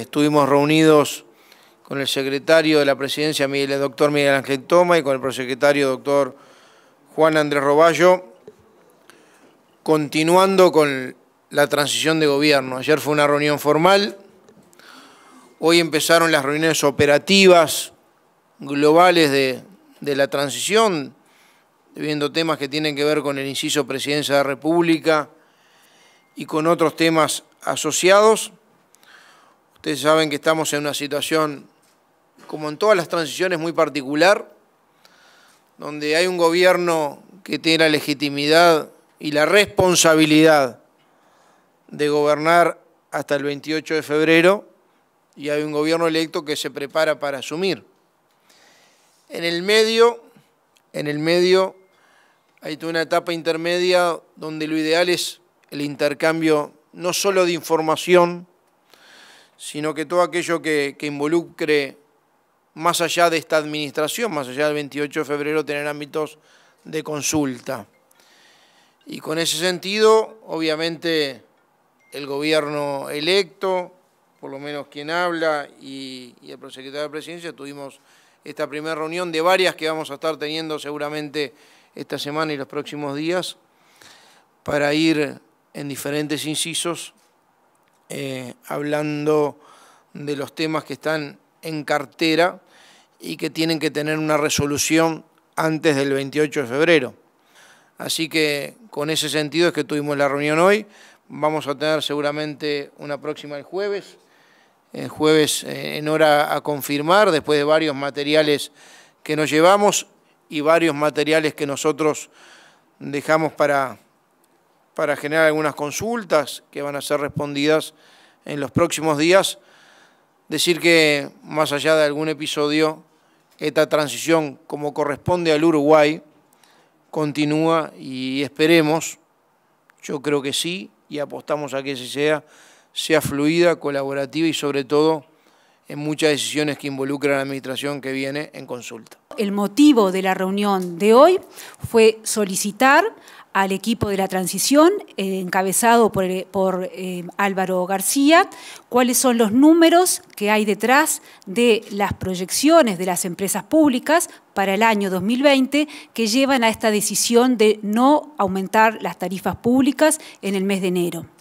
Estuvimos reunidos con el secretario de la presidencia, el doctor Miguel Ángel Toma, y con el prosecretario, doctor Juan Andrés Roballo, continuando con la transición de gobierno. Ayer fue una reunión formal, hoy empezaron las reuniones operativas globales de, de la transición, viendo temas que tienen que ver con el inciso presidencia de la República y con otros temas asociados. Ustedes saben que estamos en una situación, como en todas las transiciones, muy particular, donde hay un gobierno que tiene la legitimidad y la responsabilidad de gobernar hasta el 28 de febrero y hay un gobierno electo que se prepara para asumir. En el medio, en el medio hay una etapa intermedia donde lo ideal es el intercambio no solo de información, sino que todo aquello que, involucre más allá de esta administración, más allá del 28 de febrero, tener ámbitos de consulta. Y con ese sentido, obviamente, el gobierno electo, por lo menos quien habla, y, y el prosecretario de la presidencia, tuvimos esta primera reunión de varias que vamos a estar teniendo seguramente esta semana y los próximos días, para ir en diferentes incisos eh, hablando de los temas que están en cartera y que tienen que tener una resolución antes del 28 de febrero. Así que con ese sentido es que tuvimos la reunión hoy. Vamos a tener seguramente una próxima el jueves, el jueves eh, en hora a confirmar, después de varios materiales que nos llevamos y varios materiales que nosotros dejamos para para generar algunas consultas que van a ser respondidas en los próximos días. Decir que más allá de algún episodio, esta transición, como corresponde al Uruguay, continúa y esperemos, yo creo que sí, y apostamos a que sea, sea fluida, colaborativa y sobre todo en muchas decisiones que involucran a la administración que viene en consulta. El motivo de la reunión de hoy fue solicitar al equipo de la transición, eh, encabezado por, eh, eh, Álvaro García, cuáles son los números que hay detrás de las proyecciones de las empresas públicas para el año 2020 que llevan a esta decisión de no aumentar las tarifas públicas en el mes de enero.